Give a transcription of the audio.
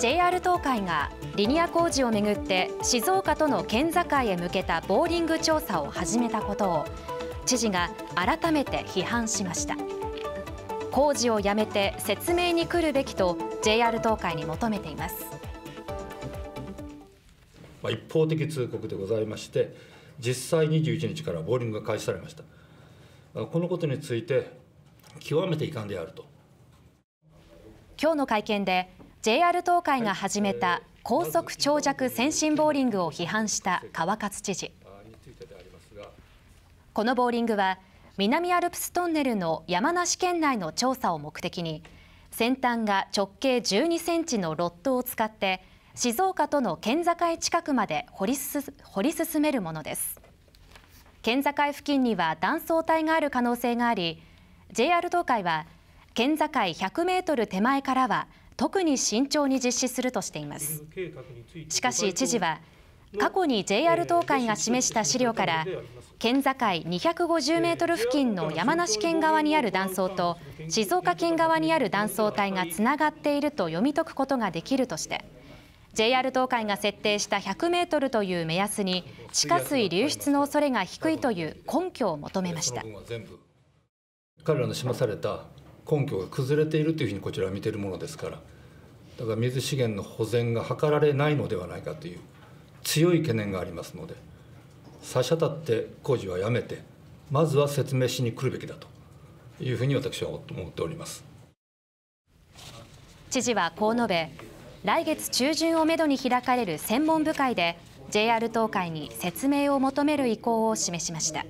JR 東海がリニア工事をめぐって静岡との県境へ向けたボーリング調査を始めたことを知事が改めて批判しました工事をやめて説明に来るべきと JR 東海に求めています一方的通告でございまして実際21日からボーリングが開始されましたこのことについて極めて遺憾であると今日の会見で JR 東海が始めた高速長尺先進ボーリングを批判した川勝知事このボーリングは南アルプストンネルの山梨県内の調査を目的に先端が直径12センチのロットを使って静岡との県境近くまで掘りす掘り進めるものです県境付近には断層帯がある可能性があり JR 東海は県境100メートル手前からは特に慎重に実施するとしていますしかし知事は過去に JR 東海が示した資料から県境250メートル付近の山梨県側にある断層と静岡県側にある断層帯がつながっていると読み解くことができるとして JR 東海が設定した100メートルという目安に地下水流出の恐れが低いという根拠を求めました彼らの示された根拠が崩れているというふうにこちらは見ているものですからだから水資源の保全が図られないのではないかという強い懸念がありますので差し当たって工事はやめてまずは説明しに来るべきだというふうに私は思っております知事はこう述べ来月中旬をめどに開かれる専門部会で JR 東海に説明を求める意向を示しました。